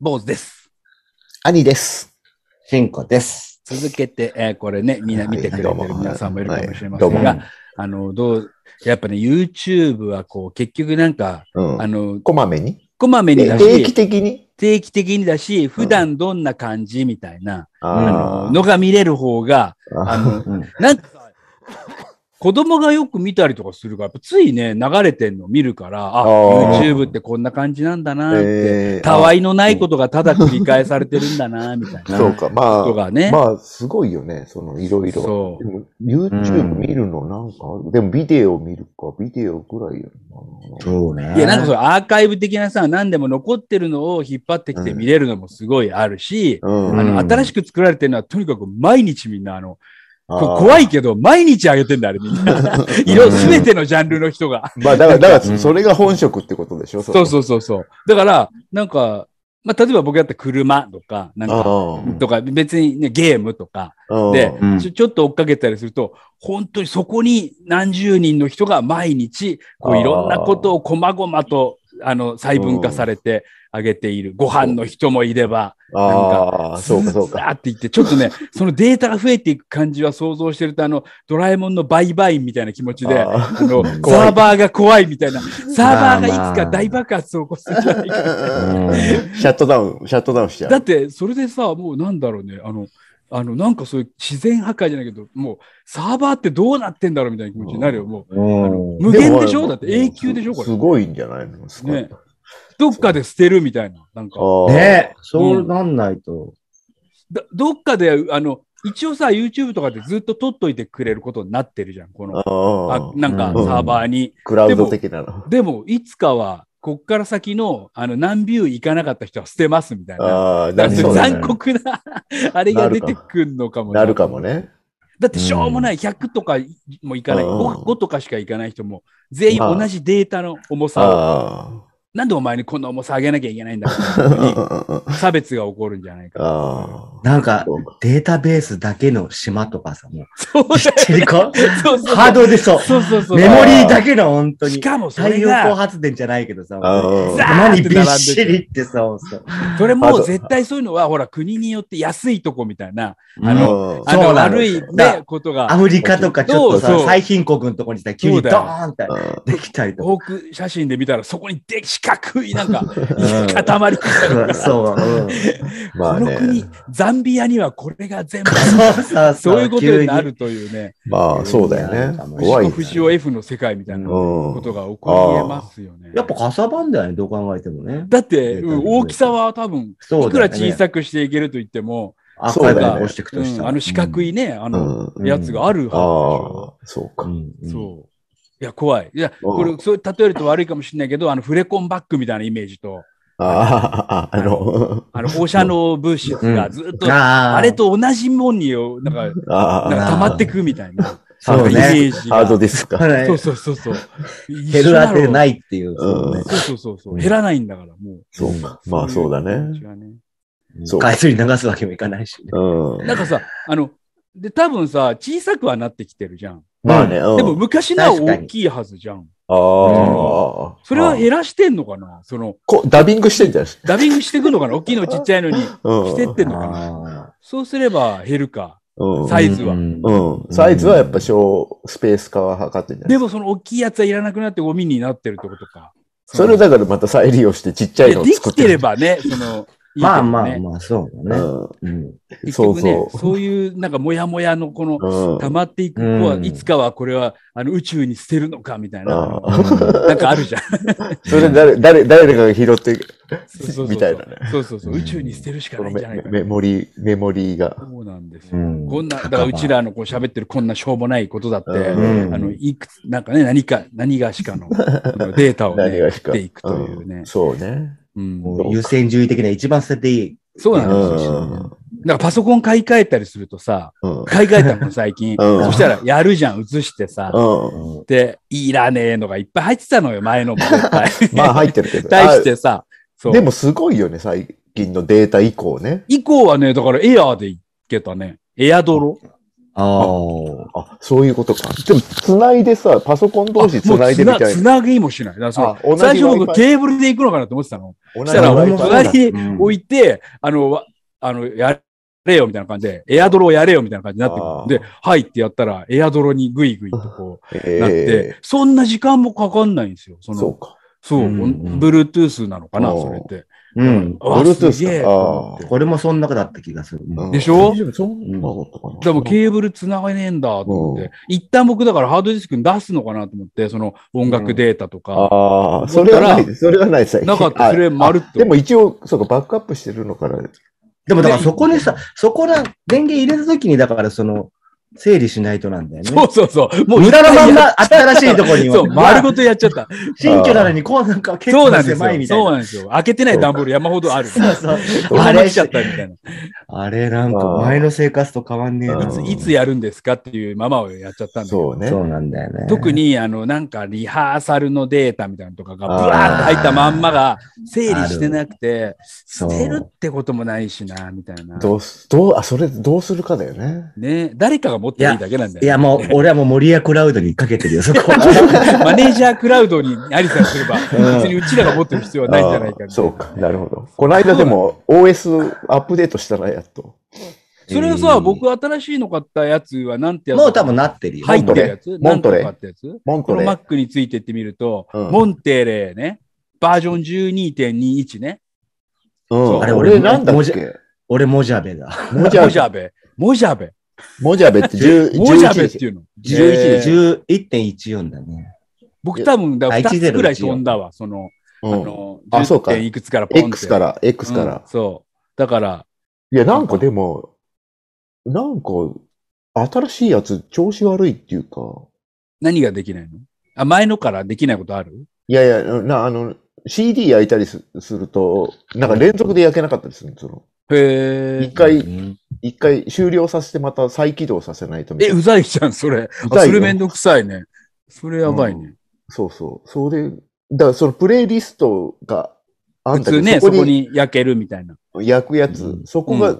坊主です。兄です。しんです。続けて、えー、これね、みんな見てくれてる皆さんもいるかもしれませんが、はいはい、あの、どう、やっぱね、YouTube はこう、結局なんか、うん、あの、こまめにこまめにだし、定期的に定期的にだし、普段どんな感じみたいな、うん、あののが見れる方が、あの、なんか、子供がよく見たりとかするから、ついね、流れてんの見るから、あ、あ YouTube ってこんな感じなんだなって、えー、たわいのないことがただ繰り返されてるんだな、みたいな。そうか、まあ、まあ、すごいよね、その、いろいろ。YouTube 見るのなんか、うん、でもビデオ見るか、ビデオぐらいやな。そうね。いや、なんかそのアーカイブ的なさ、何でも残ってるのを引っ張ってきて見れるのもすごいあるし、うん、あの、新しく作られてるのはとにかく毎日みんな、あの、怖いけど、毎日あげてんだ、あれみんな。色、すべてのジャンルの人が。まあ、だから、だから、それが本職ってことでしょそうそうそうそう。だから、なんか、まあ、例えば僕だったら車とか、なんか、とか、別にね、ゲームとか、で、ちょ、ちょっと追っかけたりすると、本当にそこに何十人の人が毎日、こう、いろんなことをこまごまとあの、細分化されてあげている。ご飯の人もいれば、あか、そうかそうか。って言って、ちょっとね、そのデータが増えていく感じは想像してると、あの、ドラえもんの売買員みたいな気持ちで、あの、サーバーが怖いみたいな、サーバーがいつか大爆発を起こすんじゃないか。シャットダウン、シャットダウンしちゃう。だって、それでさ、もうなんだろうね、あの、あの、なんかそういう自然破壊じゃないけど、もうサーバーってどうなってんだろうみたいな気持ちになるよ。もう、無限でしょだって永久でしょこれ。すごいんじゃないのすどっかで捨てるみたいな。なんか。ねそうなんないと。どっかで、あの、一応さ、YouTube とかでずっと撮っといてくれることになってるじゃん、この、あなんかサーバーに。クラウド的なの。でも、でもいつかはこっから先の、あの、何ビュー行かなかった人は捨てますみたいな。ああ、ね。残酷なあれが出てくんのかもなるかもね。だってしょうもない、100とかもいかない、うん、5, 5とかしかいかない人も、全員同じデータの重さをなんでお前にこんな重さ上げなきゃいけないんだ 差別が起こるんじゃないか。なんか、データベースだけの島とかさ、もう。そうだよ、ね。そうそうハードでそう。そうそうそう。メモリーだけの本当に。しかも太陽光発電じゃないけどさ、何びっしりってさ、それも絶対そういうのは、ほら、国によって安いとこみたいな、あの、あの悪いね、ことが。アフリカとかちょっとさ、最貧国のとこにさ、急にドーンってできたりとか。写真で見たら、そこにでき角いなんか、塊みたいなそう、うん、まあ、ね、この国、ザンビアにはこれが全部、そういうことになるというね。まあ、そうだよね。怖い。F の世界みたいなことが起こりますよね。やっぱかさばんだよね、どう考えてもね。だって、大きさは多分、いくら小さくしていけると言っても、赤が、ね、押していくとしたら、うん、あの四角いね、うん、あの、やつがあるはず、ああ、そうか。そう。いや、怖い。いや、これ、そう例えると悪いかもしれないけど、あの、フレコンバッグみたいなイメージと、ああ、あの、あの放射能物質がずっと、あれと同じもんに、なんか、なんか溜まってくみたいな。そうね。ハードですか。そうそうそうそう。減る当てないっていう。そうそうそう。減らないんだから、もう。そうか。まあそうだね。そう。海水流すわけもいかないし。うん。なんかさ、あの、で、多分さ、小さくはなってきてるじゃん。まあね、でも昔のら大きいはずじゃん。ああ、それは減らしてんのかなその。こダビングしてんじゃないダビングしてくんのかな大きいのちっちゃいのにしてってんのかな、そうすれば減るか。サイズは、うん。うん。サイズはやっぱ小スペース化は測ってんじゃないでもその大きいやつはいらなくなってゴミになってるってことか。それをだからまた再利用してちっちゃいのを作ってできてればね、その、いいね、まあまあまあ、そうだね。うん、そうそういうなんかもやもやのこの、溜まっていく子は、いつかはこれはあの宇宙に捨てるのかみたいな、なんかあるじゃん。それ誰、誰、誰かが拾って、みたいなね。そうそうそう、宇宙に捨てるしかないんじゃないかメモリー、メモリーが。そうなんですよ。こんな、だからうちらのこう喋ってるこんなしょうもないことだって、あの、いくつ、なんかね、何か、何がしかのデータを、ね、出 ていくというね。そうね。うん、優先順位的な一番捨てていい。そうなんですよ。ん、だからパソコン買い替えたりするとさ、買い替えたの最近。そしたらやるじゃん、移してさ。で、いらねえのがいっぱい入ってたのよ、前のも まあ入ってるけど。対してさ。でもすごいよね、最近のデータ以降ね。以降はね、だからエアーでいけたね。エアドロ。ああ、そういうことか。でも、つないでさ、パソコン同士つないでみたいな。つなぎもしない。だから最初僕ケーブルで行くのかなと思ってたの。そしたら、隣に置いて、あの、あの、やれよみたいな感じで、エアドロをやれよみたいな感じになってくる。で、はいってやったら、エアドロにグイグイとこう、なって、そんな時間もかかんないんですよ。その、そうか。そう、b l ー e t o o なのかな、それって。うん。あルトゥースこれもそんなかだった気がする。でしょそんなことかな。でもケーブル繋がねえんだと思って。一旦僕だからハードディスクに出すのかなと思って、その音楽データとか。ああ、それはないそれはないさ。なかった。それまるっと。でも一応、そうか、バックアップしてるのから。でもだからそこにさ、そこら電源入れた時に、だからその、整理しないとなんだよね。そうそうそう。もう無駄のまんま新しいところにそう、丸ごとやっちゃった。新居なのにこうなんか結構狭いみたいな。そうなんですよ。開けてない段ボール山ほどある。そうそう。あれしちゃったみたいな。あれなんか前の生活と変わんねえないつ。いつやるんですかっていうままをやっちゃったんだそうね。そうなんだよね。特にあの、なんかリハーサルのデータみたいなとかがブワーって入ったまんまが整理してなくて、捨てるってこともないしな、みたいな。どう、どう、あ、それどうするかだよね。ね。誰かが持っていいだけなんだよ、ねい、いや、もう、俺はもう森屋クラウドにかけてるよ、そこ マネージャークラウドにありさすれば、別にうちらが持ってる必要はないんじゃないか、そうか、なるほど。この間でも OS アップデートしたらやっと。それをさ、僕新しいの買ったやつはなんてやつもう多分なってるよ。入ってるやつモントレ。モントレ。モントレ。この Mac についてってみると、うん、モンテレね、バージョン12.21ね。うん、あれ俺なんだっけ俺モジャベだ。モジャベ。モジャベ。モジャベって10っていうの。11で11.14だね。僕多分、だ2つくらい飛んだわ、その、うん、あの、あ、そうか。いくつから X から、X から。うん、そう。だから。いや、なんかでも、なんか、新しいやつ調子悪いっていうか。何ができないのあ、前のからできないことあるいやいや、な、あの、CD 焼いたりすると、なんか連続で焼けなかったりするんですよ。へえ。一回、一回終了させてまた再起動させないとえ、うざいじゃん、それ。それめんどくさいね。それやばいね。うん、そうそう。それ、だからそのプレイリストがあんだけ普通ね、そこに焼けるみたいな。焼くやつ。うん、そこが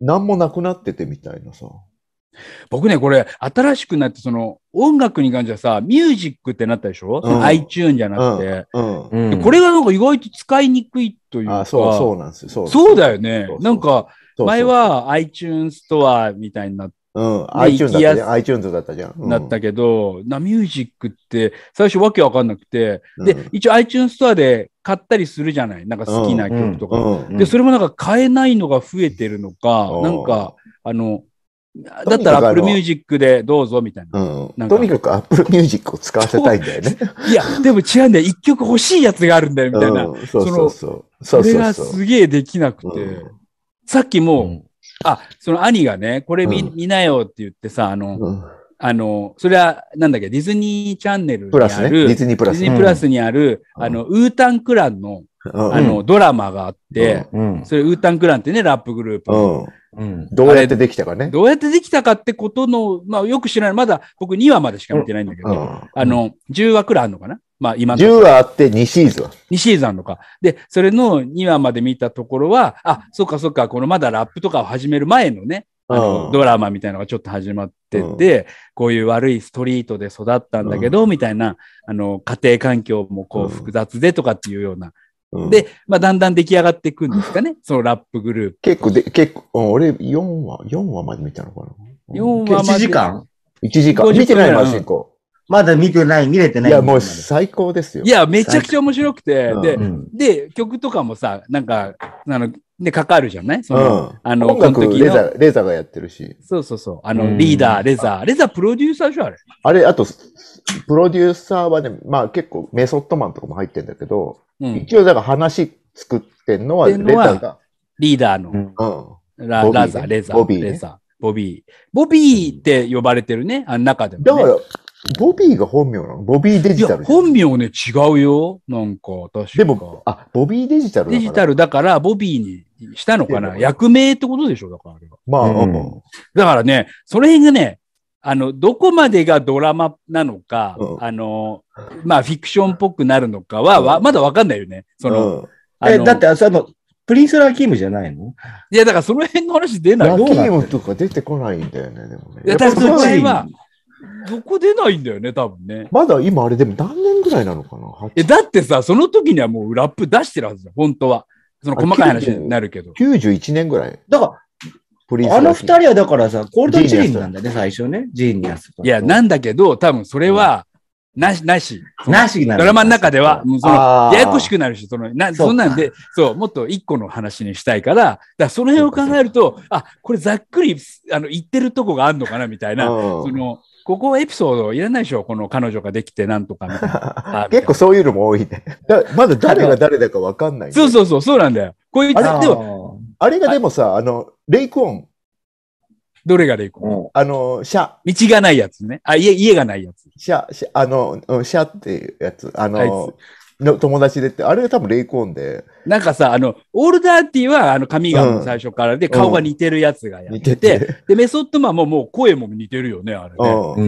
何もなくなっててみたいなさ。僕ね、これ、新しくなって、その、音楽に関してはさ、ミュージックってなったでしょ、うん、?iTune じゃなくて、うんうん、これがなんか意外と使いにくいというか。あそう、そうなんですよ。そうだよね。なんか、前は iTunes ストアみたいになって、うん、iTunes だったじゃん。iTunes だったじゃん。なったけど、な、ミュージックって最初わけわかんなくて、で、一応 iTunes ストアで買ったりするじゃない。なんか好きな曲とか。で、それもなんか買えないのが増えてるのか、なんか、あの、だったら Apple Music でどうぞみたいな。うん、とにかく Apple Music を使わせたいんだよね。いや、でも違うんだよ。一曲欲しいやつがあるんだよ、みたいな。そうそうそう。それがすげえできなくて。さっきも、うん、あ、その兄がね、これ見,、見なよって言ってさ、あの、あの、それは、なんだっけ、ディズニーチャンネルにある、ね、ディズニープラス。ディズニープラスにある、あの、ウータンクランの、あの、ドラマがあって、それ、ウータンクランってね、ラップグループ。うん、どうやってできたかね。どうやってできたかってことの、まあよく知らない。まだ僕2話までしか見てないんだけど、あの、10話くらいあるのかなまあ今10話あって2シーズン。2シーズンあるのか。で、それの2話まで見たところは、あ、そっかそっか、このまだラップとかを始める前のね、あのドラマみたいなのがちょっと始まってて、うん、こういう悪いストリートで育ったんだけど、うん、みたいな、あの、家庭環境もこう複雑でとかっていうような。うん、で、まあ、だんだん出来上がっていくんですかね、そのラップグループ。結構で、結構、俺4話、4話まで見たのかな ?4 話まで。1時間 ?1 時間。見てないな、結構。まだ見てない、見れてない。いや、もう最高ですよ。いや、めちゃくちゃ面白くて、で、で、曲とかもさ、なんか、あの、で、かかるじゃないその、あの、音楽レザー、レザーがやってるし。そうそうそう。あの、リーダー、レザー。レザープロデューサーでしょ、あれ。あれ、あと、プロデューサーはね、まあ結構メソッドマンとかも入ってんだけど、一応だから話作ってんのはレザーが。リーダーの、うん、ララザー、レザー、ボビー、レザー。ボビー。ボビーって呼ばれてるね、あの中でも、だから、ボビーが本名なのボビーデジタル本名ね、違うよ。なんか、私。でも、あ、ボビーデジタルデジタルだから、ボビーにしたのかな役名ってことでしょだから、あれは。まあ、うん、だからね、その辺がね、あの、どこまでがドラマなのか、うん、あの、まあ、フィクションっぽくなるのかは、うん、まだわかんないよね。その、え、だって、その、プリンス・ラーキームじゃないのいや、だからその辺の話出ない。ラキームとか出てこないんだよね、でもね。いや、だからそは、どこ出ないんだよね、多分ね。まだ今あれでも何年ぐらいなのかなえ、だってさ、その時にはもうラップ出してるはずだ、本当は。その細かい話になるけど。91年ぐらい。だから、あの二人はだからさ、コールドチリンなんだね、最初ね。ジーニアス。いや、なんだけど、多分それは、なし、なし。なしドラマの中では、もうその、ややこしくなるし、その、な、そんなんで、そう、もっと一個の話にしたいから、だその辺を考えると、あ、これざっくり、あの、言ってるとこがあるのかな、みたいな、その、ここエピソードいらないでしょこの彼女ができてなんとかみたいな。結構そういうのも多いね。だまだ誰が誰だかわかんない、ね、そうそうそう、そうなんだよ。こいつ、でも。あれがでもさ、あの、レイクオン。どれがレイクオンあの、シャ。道がないやつね。あ、家、家がないやつ。シャ、シャ、あの、シャっていうやつ。あの、の友達でって、あれ多分レイコーンで。なんかさ、あの、オールダーティーはあの髪が最初からで、顔が似てるやつがやってて、うんで、メソッドマンももう声も似てるよね、あれね。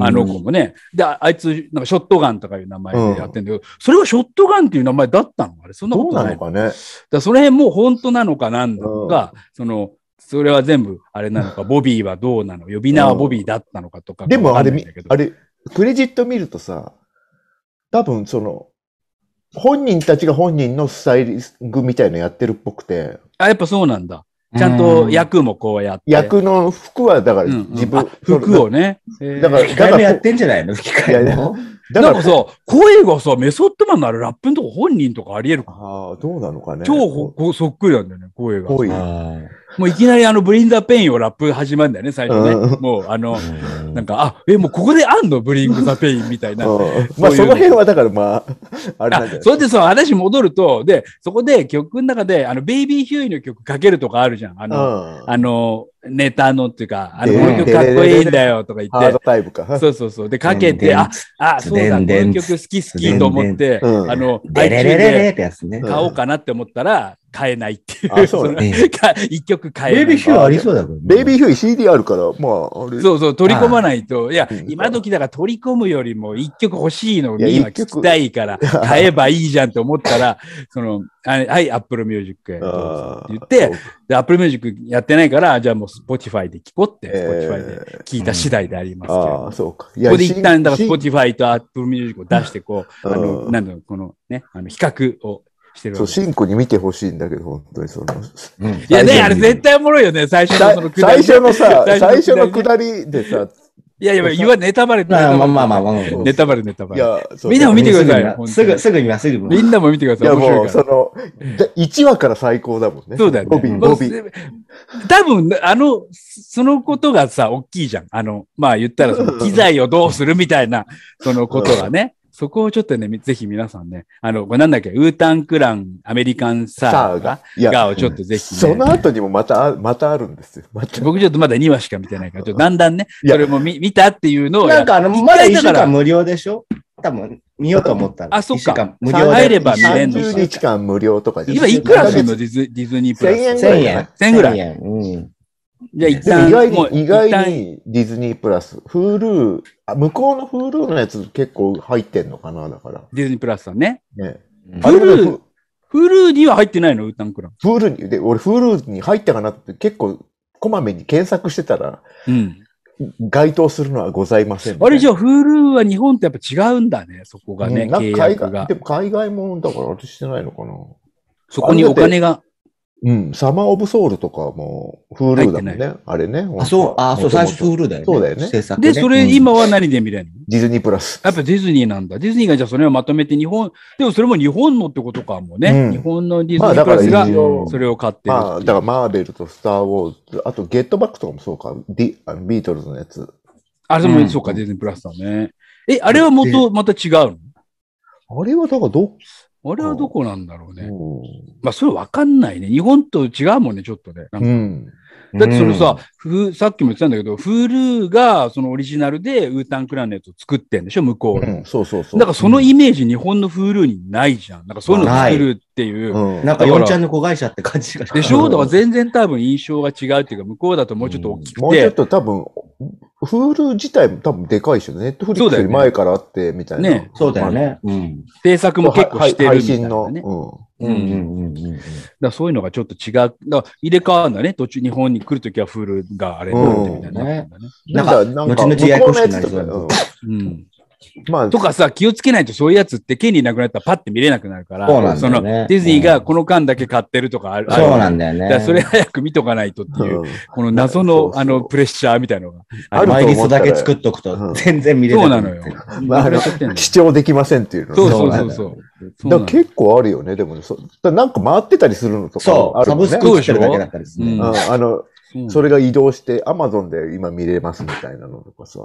あの子もね。で、あいつ、なんかショットガンとかいう名前でやってんだけど、それはショットガンっていう名前だったのあれ、そんなことない。のかね。だその辺もう本当なのかなんだのか、その、それは全部あれなのか、ボビーはどうなの、呼び名はボビーだったのかとかかでもあれ、あれ、クレジット見るとさ、多分その、本人たちが本人のスタイリングみたいのやってるっぽくて。あ、やっぱそうなんだ。ちゃんと役もこうやって。役の服は、だから自分。うんうん、服をね。だから、だかやってんじゃないの機械も。だからさ、声がさ、メソッドマンのあるラップのとこ本人とかあり得るかああ、どうなのかね。超こそっくりなんだよね、声が。声もういきなりあの、ブリンザーペインをラップ始まるんだよね、最初ね。もう、あの、なんか、あ、え、もうここであんのブリング・ザ・ペインみたいな。まあその辺はだからまあ、あれなんそれでそう、話戻ると、で、そこで曲の中で、あの、ベイビー・ヒューイの曲かけるとかあるじゃん。あの、あの、ネタのっていうか、あの、この曲かっこいいんだよとか言って。ハードタイプか。そうそうそう。で、かけて、あ、あ、そうだ、この曲好き好きと思って、あの、あれれれれってやつね。買おうかなって思ったら、変えないっていう。そうね。一曲変えない。ベイビーヒューありそうだけど。ね。ベイビーヒュー CD あるから、まあ、あれ。そうそう、取り込まないと。いや、今時だから取り込むよりも一曲欲しいのに、今聞きたいから、買えばいいじゃんと思ったら、その、はい、アップルミュージックやって言って、アップルミュージックやってないから、じゃあもうスポティファイで聞こうって、スポティファイで聞いた次第でありますけど。ああ、そうか。ここで一旦、だからスポティファイとアップルミュージックを出して、こう、あの、なんだろう、このね、あの、比較をしてるそう、シンコに見てほしいんだけど、本当にその。いやね、あれ絶対おもろいよね、最初のそのくだり。最初のさ、最初のくだりでさ、いやいや、言わ、ネタバレ、ネタバレ。まあまあまあ、まあ、ネタバレ、ネタバレ。いや、みんなも見てください。すぐ、すぐ今、すぐみんなも見てください。いや、もう、その、1話から最高だもんね。そうだよね。ロビン、多分、あの、そのことがさ、大きいじゃん。あの、まあ言ったら、機材をどうするみたいな、そのことがね。そこをちょっとね、ぜひ皆さんね、あの、なんだっけ、ウータンクランアメリカンサーガーがをちょっとぜひ、ね、その後にもまた、またあるんですよ。僕ちょっとまだ2話しか見てないから、ちょっとだんだんね、それも見見たっていうのを。なんかあの、まだ1週間無料でしょ多分見ようと思ったら。あ、そっか。無料で。入れば見れんの30日間無料とか今いくらするのディズディズニープラス。1000円。1000円ぐらい。1000円。うん。じゃあ一旦。意外に、意外にディズニープラス。フールー、あ、向こうのフールーのやつ結構入ってんのかな、だから。ディズニープラスさんね。ね。うん、フルー、フルーには入ってないの、ウータンクラフールに、で、俺フールに入ったかなって結構、こまめに検索してたら、うん。該当するのはございません、ね、あれじゃあ、Hulu は日本とやっぱ違うんだね、そこがね。うん、なんか海外、でも海外もんだから私してないのかな。そこにお金がうん、サマーオブソウルとかも、フールーだもんね。あれね。あ、そう、あ、そう、最初フールーだよね。そうだよね。制作、ね、で、それ今は何で見れるの、うん、ディズニープラス。やっぱディズニーなんだ。ディズニーがじゃあそれをまとめて日本、でもそれも日本のってことかもね。うん、日本のディズニープラスがそれを買ってるまあ、まあ、だからマーベルとスター・ウォーズ、あとゲットバックとかもそうか。ディあのビートルズのやつ。あれも、うそうか、ディズニープラスだね。え、あれはもと、また違うのあれはだからどっあれはどこなんだろうね。まあ、それわかんないね。日本と違うもんね、ちょっとね。なんか、うん、だってそのさ、うん、さっきも言ってたんだけど、フールがそのオリジナルでウータンクラネット作ってんでしょ、向こう、うん、そうそうそう。だからそのイメージ、日本のフールにないじゃん。なんかそういうの作るっていう。うん、なんか、4ちゃんの子会社って感じがでしょートは全然多分印象が違うっていうか、向こうだともうちょっと大きくて。もうちょっと多分、フール自体も多分でかいでしょ。ネットフリックスより前からあって、みたいな。ね。そうだよね。うん。制作も結構してるみたいな、ね。配信の。うん。うんうんうんうん。だそういうのがちょっと違う。だ入れ替わるんだね。途中、日本に来るときはフールがあれなってみたいな。ね。なんか、後々ややこしくなりそうだね。うん。まあ、とかさ、気をつけないとそういうやつって権利なくなったらパッて見れなくなるから、そうなんだよね、そのディズニーがこの間だけ買ってるとかある。そうなんだよね。それ早く見とかないとっていう、うん、この謎のあのプレッシャーみたいなのが。あるマイリスだけ作っとくと全然見れない、うん。そうなのよ。まあ、視聴できませんっていうのそうそうそうそう。だ結構あるよね、でもね。そだなんか回ってたりするのとかある、ね、そう、サブスクしてるだけだったりする、ね、うん、あの、それが移動して、アマゾンで今見れますみたいなのとかさ。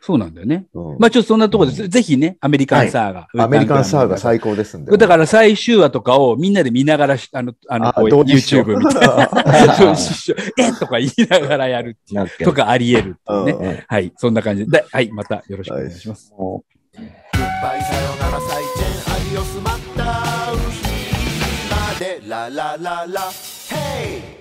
そうなんだよね。うん、まあちょっとそんなところで、うん、ぜひね、アメリカンサーガ、はい、アメリカンサーガ最高ですんで。だから最終話とかをみんなで見ながら、あの、あの、あ YouTube みたいな。えとか言いながらやるっていう、とかあり得るっていうね、うんはい、そんな感じで。はい、またよろしくお願いします。はい、グッバイさよなら再見アディオスまたまでララララ